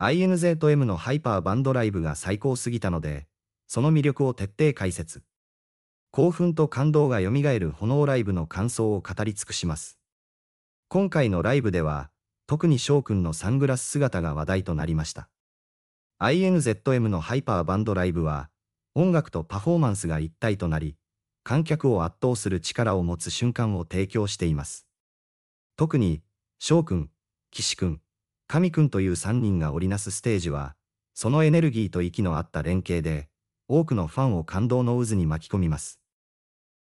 INZ M のハイパーバンドライブが最高すぎたので、その魅力を徹底解説。興奮と感動が蘇る炎ライブの感想を語り尽くします。今回のライブでは、特に翔くんのサングラス姿が話題となりました。INZM のハイパーバンドライブは、音楽とパフォーマンスが一体となり、観客を圧倒する力を持つ瞬間を提供しています。特に、翔くん、岸くん、神くんという3人が織りなすステージは、そのエネルギーと息の合った連携で、多くのファンを感動の渦に巻き込みます。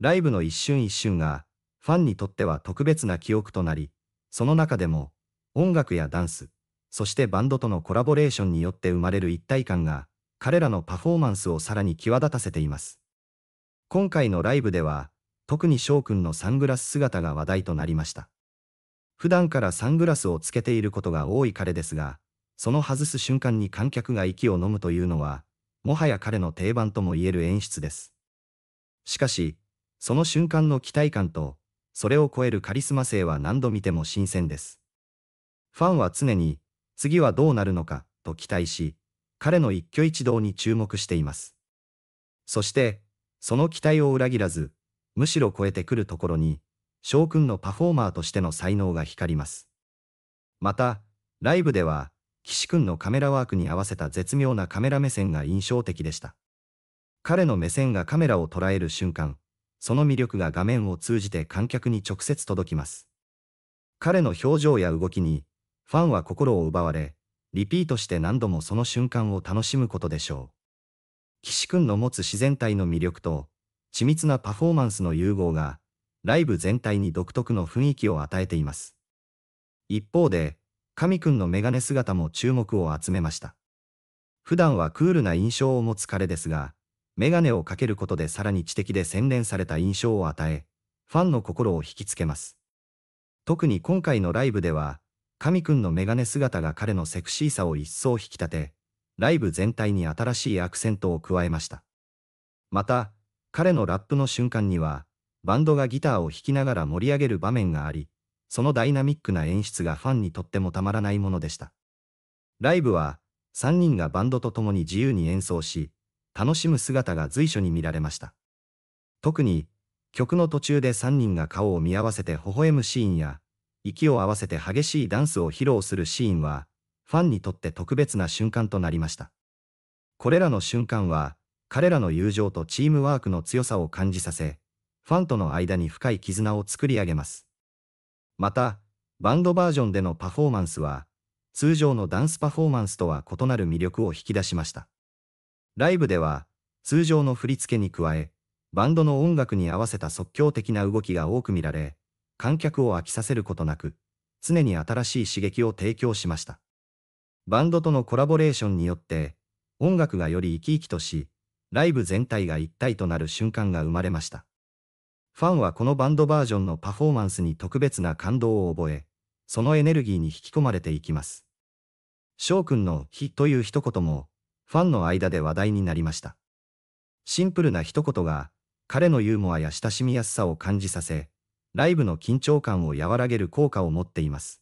ライブの一瞬一瞬が、ファンにとっては特別な記憶となり、その中でも、音楽やダンス、そしてバンドとのコラボレーションによって生まれる一体感が、彼らのパフォーマンスをさらに際立たせています。今回のライブでは、特に翔くんのサングラス姿が話題となりました。普段からサングラスをつけていることが多い彼ですが、その外す瞬間に観客が息を飲むというのは、もはや彼の定番とも言える演出です。しかし、その瞬間の期待感と、それを超えるカリスマ性は何度見ても新鮮です。ファンは常に、次はどうなるのか、と期待し、彼の一挙一動に注目しています。そして、その期待を裏切らず、むしろ超えてくるところに、翔くんのパフォーマーとしての才能が光ります。また、ライブでは、岸くんのカメラワークに合わせた絶妙なカメラ目線が印象的でした。彼の目線がカメラを捉える瞬間、その魅力が画面を通じて観客に直接届きます。彼の表情や動きに、ファンは心を奪われ、リピートして何度もその瞬間を楽しむことでしょう。岸くんの持つ自然体の魅力と、緻密なパフォーマンスの融合が、ライブ全体に独特の雰囲気を与えています。一方で、神くんのメガネ姿も注目を集めました。普段はクールな印象を持つ彼ですが、メガネをかけることでさらに知的で洗練された印象を与え、ファンの心を引きつけます。特に今回のライブでは、神くんのメガネ姿が彼のセクシーさを一層引き立て、ライブ全体に新しいアクセントを加えました。また、彼のラップの瞬間には、バンドがギターを弾きながら盛り上げる場面があり、そのダイナミックな演出がファンにとってもたまらないものでした。ライブは、3人がバンドと共に自由に演奏し、楽しむ姿が随所に見られました。特に、曲の途中で3人が顔を見合わせて微笑むシーンや、息を合わせて激しいダンスを披露するシーンは、ファンにとって特別な瞬間となりました。これらの瞬間は、彼らの友情とチームワークの強さを感じさせ、ファンとの間に深い絆を作り上げます。また、バンドバージョンでのパフォーマンスは、通常のダンスパフォーマンスとは異なる魅力を引き出しました。ライブでは、通常の振り付けに加え、バンドの音楽に合わせた即興的な動きが多く見られ、観客を飽きさせることなく、常に新しい刺激を提供しました。バンドとのコラボレーションによって、音楽がより生き生きとし、ライブ全体が一体となる瞬間が生まれました。ファンはこのバンドバージョンのパフォーマンスに特別な感動を覚え、そのエネルギーに引き込まれていきます。翔くんの日という一言も、ファンの間で話題になりました。シンプルな一言が、彼のユーモアや親しみやすさを感じさせ、ライブの緊張感を和らげる効果を持っています。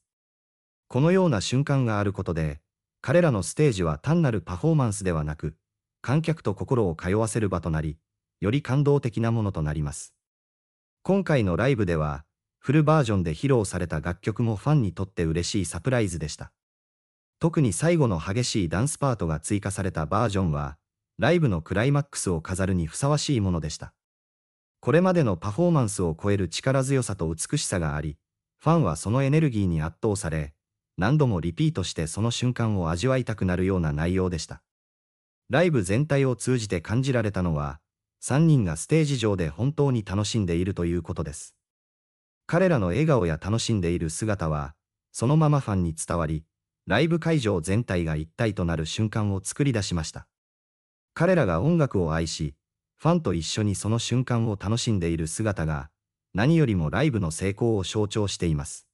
このような瞬間があることで、彼らのステージは単なるパフォーマンスではなく、観客と心を通わせる場となり、より感動的なものとなります。今回のライブでは、フルバージョンで披露された楽曲もファンにとって嬉しいサプライズでした。特に最後の激しいダンスパートが追加されたバージョンは、ライブのクライマックスを飾るにふさわしいものでした。これまでのパフォーマンスを超える力強さと美しさがあり、ファンはそのエネルギーに圧倒され、何度もリピートしてその瞬間を味わいたくなるような内容でした。ライブ全体を通じて感じられたのは、3人がステージ上で本当に楽しんでいるということです。彼らの笑顔や楽しんでいる姿は、そのままファンに伝わり、ライブ会場全体が一体となる瞬間を作り出しました。彼らが音楽を愛し、ファンと一緒にその瞬間を楽しんでいる姿が、何よりもライブの成功を象徴しています。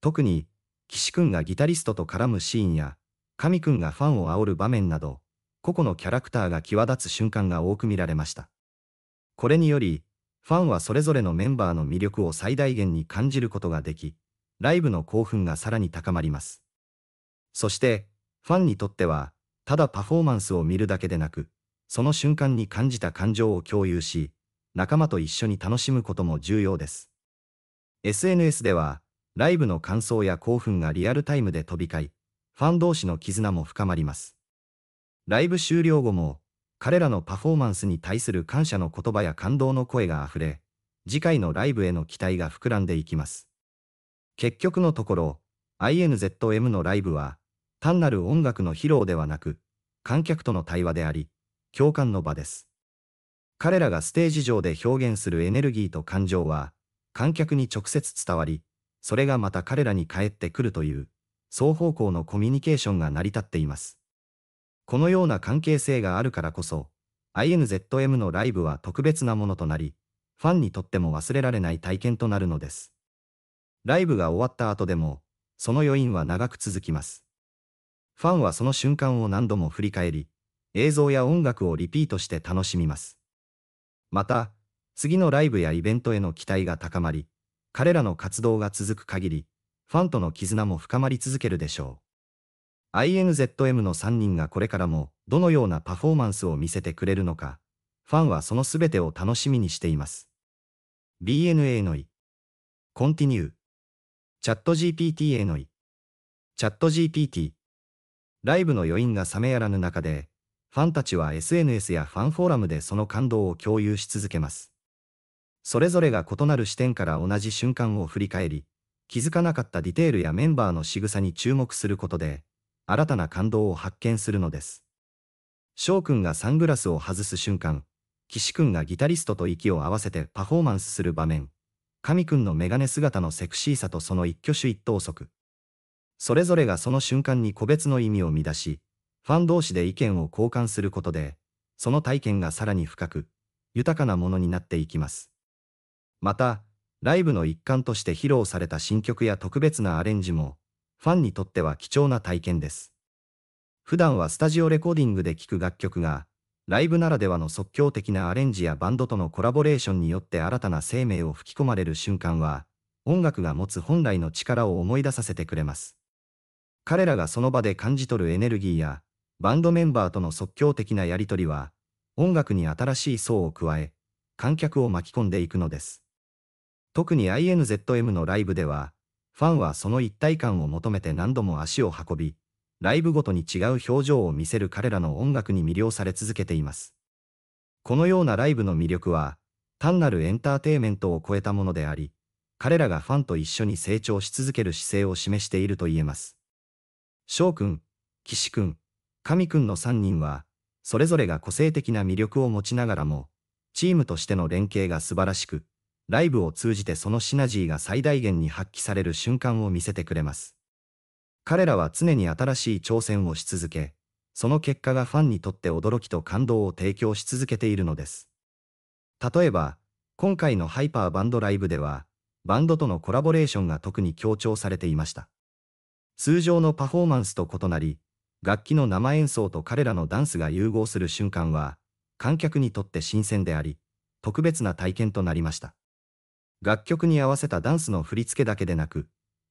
特に、岸くんがギタリストと絡むシーンや、神くんがファンを煽る場面など、個々のキャラクターが際立つ瞬間が多く見られました。これにより、ファンはそれぞれのメンバーの魅力を最大限に感じることができ、ライブの興奮がさらに高まります。そして、ファンにとっては、ただパフォーマンスを見るだけでなく、その瞬間に感じた感情を共有し、仲間と一緒に楽しむことも重要です。SNS では、ライブの感想や興奮がリアルタイムで飛び交い、ファン同士の絆も深まります。ライブ終了後も、彼らのパフォーマンスに対する感謝の言葉や感動の声が溢れ、次回のライブへの期待が膨らんでいきます。結局のところ、INZM のライブは、単なる音楽の披露ではなく、観客との対話であり、共感の場です。彼らがステージ上で表現するエネルギーと感情は、観客に直接伝わり、それがまた彼らに返ってくるという、双方向のコミュニケーションが成り立っています。このような関係性があるからこそ、INZM のライブは特別なものとなり、ファンにとっても忘れられない体験となるのです。ライブが終わった後でも、その余韻は長く続きます。ファンはその瞬間を何度も振り返り、映像や音楽をリピートして楽しみます。また、次のライブやイベントへの期待が高まり、彼らの活動が続く限り、ファンとの絆も深まり続けるでしょう。INZM の3人がこれからもどのようなパフォーマンスを見せてくれるのか、ファンはその全てを楽しみにしています。BNA のい。Continue。チャット GPT へのい。チャット GPT。ライブの余韻が冷めやらぬ中で、ファンたちは SNS やファンフォーラムでその感動を共有し続けます。それぞれが異なる視点から同じ瞬間を振り返り、気づかなかったディテールやメンバーの仕草に注目することで、新たな感動を発見するのです。翔くんがサングラスを外す瞬間、岸くんがギタリストと息を合わせてパフォーマンスする場面、神くんのメガネ姿のセクシーさとその一挙手一投足。それぞれがその瞬間に個別の意味を乱し、ファン同士で意見を交換することで、その体験がさらに深く、豊かなものになっていきます。また、ライブの一環として披露された新曲や特別なアレンジも、ファンにとっては貴重な体験です。普段はスタジオレコーディングで聴く楽曲が、ライブならではの即興的なアレンジやバンドとのコラボレーションによって新たな生命を吹き込まれる瞬間は、音楽が持つ本来の力を思い出させてくれます。彼らがその場で感じ取るエネルギーや、バンドメンバーとの即興的なやりとりは、音楽に新しい層を加え、観客を巻き込んでいくのです。特に INZM のライブでは、ファンはその一体感を求めて何度も足を運び、ライブごとに違う表情を見せる彼らの音楽に魅了され続けています。このようなライブの魅力は、単なるエンターテイメントを超えたものであり、彼らがファンと一緒に成長し続ける姿勢を示していると言えます。翔くん、岸くん、神くんの3人は、それぞれが個性的な魅力を持ちながらも、チームとしての連携が素晴らしく、ライブを通じてそのシナジーが最大限に発揮される瞬間を見せてくれます。彼らは常に新しい挑戦をし続け、その結果がファンにとって驚きと感動を提供し続けているのです。例えば、今回のハイパーバンドライブでは、バンドとのコラボレーションが特に強調されていました。通常のパフォーマンスと異なり、楽器の生演奏と彼らのダンスが融合する瞬間は、観客にとって新鮮であり、特別な体験となりました。楽曲に合わせたダンスの振り付けだけでなく、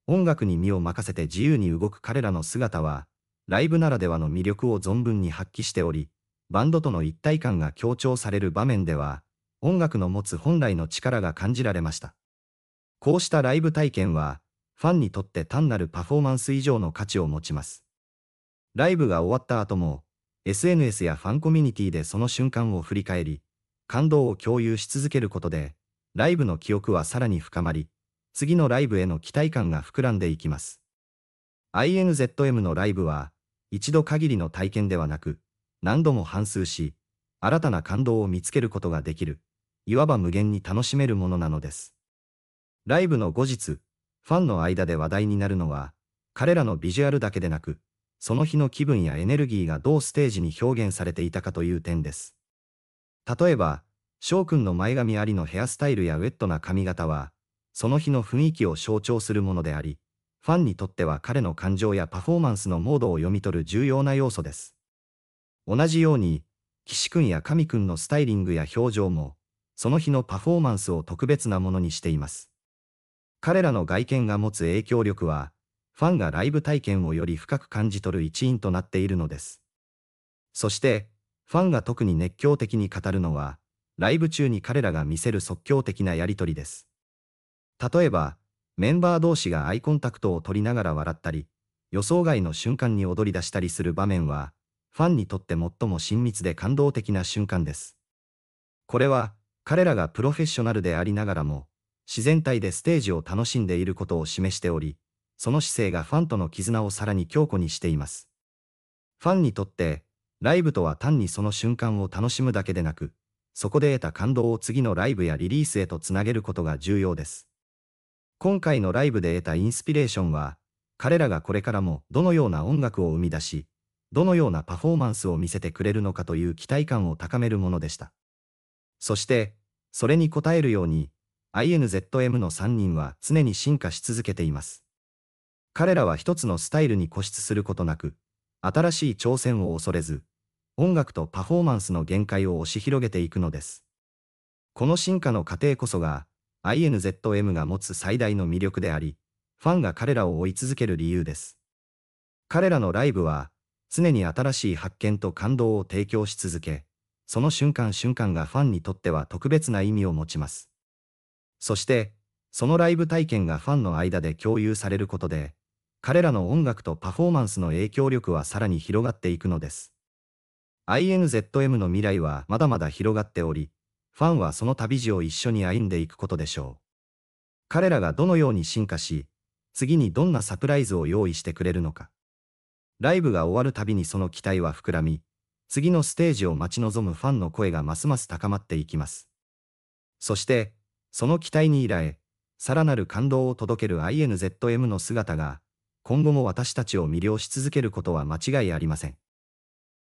音楽に身を任せて自由に動く彼らの姿は、ライブならではの魅力を存分に発揮しており、バンドとの一体感が強調される場面では、音楽の持つ本来の力が感じられました。こうしたライブ体験は、ファンにとって単なるパフォーマンス以上の価値を持ちます。ライブが終わった後も、SNS やファンコミュニティでその瞬間を振り返り、感動を共有し続けることで、ライブの記憶はさらに深まり、次のライブへの期待感が膨らんでいきます。INZM のライブは、一度限りの体験ではなく、何度も反数し、新たな感動を見つけることができる、いわば無限に楽しめるものなのです。ライブの後日、ファンの間で話題になるのは、彼らのビジュアルだけでなく、その日の気分やエネルギーがどうステージに表現されていたかという点です。例えば、翔くんの前髪ありのヘアスタイルやウェットな髪型は、その日の雰囲気を象徴するものであり、ファンにとっては彼の感情やパフォーマンスのモードを読み取る重要な要素です。同じように、岸くんや神くんのスタイリングや表情も、その日のパフォーマンスを特別なものにしています。彼らの外見が持つ影響力は、ファンがライブ体験をより深く感じ取る一因となっているのです。そして、ファンが特に熱狂的に語るのは、ライブ中に彼らが見せる即興的なやりとりです。例えば、メンバー同士がアイコンタクトを取りながら笑ったり、予想外の瞬間に踊り出したりする場面は、ファンにとって最も親密で感動的な瞬間です。これは、彼らがプロフェッショナルでありながらも、自然体でステージを楽しんでいることを示しており、その姿勢がファンとの絆をさらに強固にしています。ファンにとって、ライブとは単にその瞬間を楽しむだけでなく、そこで得た感動を次のライブやリリースへとつなげることが重要です。今回のライブで得たインスピレーションは、彼らがこれからもどのような音楽を生み出し、どのようなパフォーマンスを見せてくれるのかという期待感を高めるものでした。そして、それに応えるように、INZM の3人は常に進化し続けています。彼らは一つのスタイルに固執することなく、新しい挑戦を恐れず、音楽とパフォーマンスの限界を押し広げていくのです。この進化の過程こそが INZM が持つ最大の魅力であり、ファンが彼らを追い続ける理由です。彼らのライブは常に新しい発見と感動を提供し続け、その瞬間瞬間がファンにとっては特別な意味を持ちます。そして、そのライブ体験がファンの間で共有されることで、彼らの音楽とパフォーマンスの影響力はさらに広がっていくのです。INZM の未来はまだまだ広がっており、ファンはその旅路を一緒に歩んでいくことでしょう。彼らがどのように進化し、次にどんなサプライズを用意してくれるのか。ライブが終わるたびにその期待は膨らみ、次のステージを待ち望むファンの声がますます高まっていきます。そして、その期待に依頼、さらなる感動を届ける INZM の姿が、今後も私たちを魅了し続けることは間違いありません。